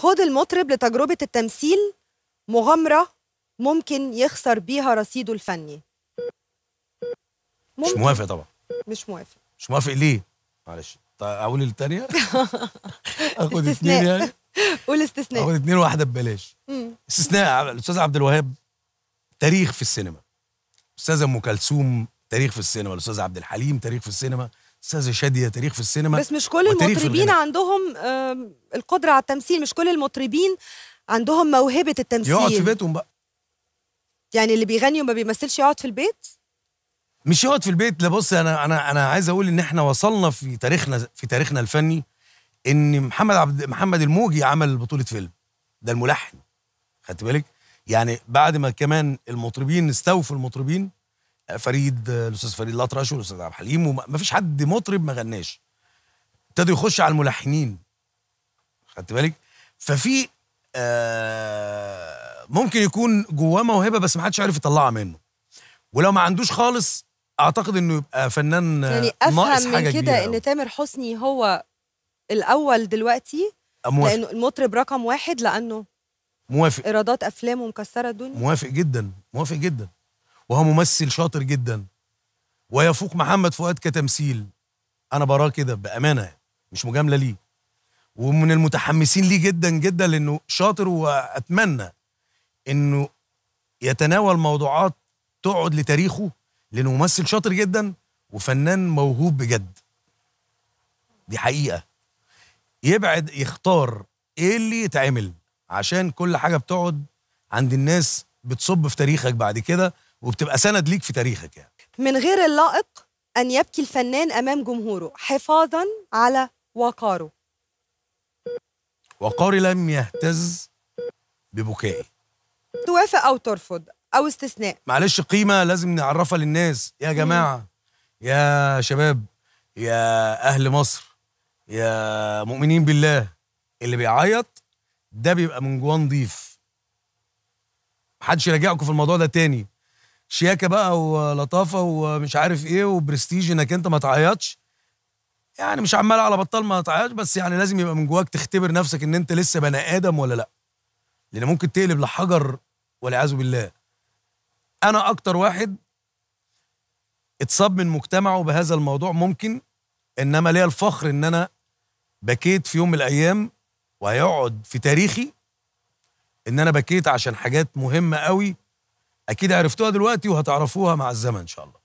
خد المطرب لتجربة التمثيل مغامرة ممكن يخسر بيها رصيده الفني ممكن. مش موافق طبعا مش موافق مش موافق ليه؟ معلش طيب، اقول الثانيه اخد اثنين يعني قول استثناء اخد اثنين واحده ببلاش استثناء الاستاذ عبد الوهاب تاريخ في السينما استاذه ام كلثوم تاريخ في السينما الاستاذ عبد الحليم تاريخ في السينما استاذ شاديه تاريخ في السينما بس مش كل المطربين عندهم القدره على التمثيل مش كل المطربين عندهم موهبه التمثيل يقعد في بيتهم بقى يعني اللي بيغني وما بيمثلش يقعد في البيت مش يقعد في البيت لا بص انا انا انا عايز اقول ان احنا وصلنا في تاريخنا في تاريخنا الفني ان محمد عبد محمد الموجي عمل بطوله فيلم ده الملحن خدت بالك يعني بعد ما كمان المطربين استوفوا المطربين فريد الاستاذ فريد الاطرش والاستاذ عبد الحليم وما فيش حد مطرب ما غناش ابتدوا يخش على الملحنين خدت بالك ففي آه ممكن يكون جواه موهبه بس ما حدش عارف يطلعها منه ولو ما عندوش خالص اعتقد انه يبقى فنان يعني آه، افهم ناقص حاجة من كده ان تامر حسني هو الاول دلوقتي أه، موافق. لانه المطرب رقم واحد لانه موافق ايرادات افلامه مكسره الدنيا موافق جدا موافق جدا وهو ممثل شاطر جدا ويفوق محمد فؤاد كتمثيل انا براه كده بامانه يعني، مش مجامله ليه ومن المتحمسين ليه جدا جدا لانه شاطر واتمنى انه يتناول موضوعات تقعد لتاريخه لانه ممثل شاطر جدا وفنان موهوب بجد دي حقيقه يبعد يختار ايه اللي يتعمل عشان كل حاجه بتقعد عند الناس بتصب في تاريخك بعد كده وبتبقى سند ليك في تاريخك يعني من غير اللائق أن يبكي الفنان أمام جمهوره حفاظا على وقاره وقاري لم يهتز ببكائي توافق أو ترفض أو استثناء معلش قيمة لازم نعرفها للناس يا جماعة مم. يا شباب يا أهل مصر يا مؤمنين بالله اللي بيعيط ده بيبقى من جوان ضيف محدش يراجعكم في الموضوع ده تاني شياكه بقى ولطافه ومش عارف ايه وبرستيج انك انت ما تعيطش يعني مش عمال على بطال ما تعيطش بس يعني لازم يبقى من جواك تختبر نفسك ان انت لسه بني ادم ولا لا لان ممكن تقلب لحجر والعياذ بالله انا اكتر واحد اتصاب من مجتمعه بهذا الموضوع ممكن انما ليا الفخر ان انا بكيت في يوم من الايام وهيقعد في تاريخي ان انا بكيت عشان حاجات مهمه قوي اكيد عرفتوها دلوقتي وهتعرفوها مع الزمن ان شاء الله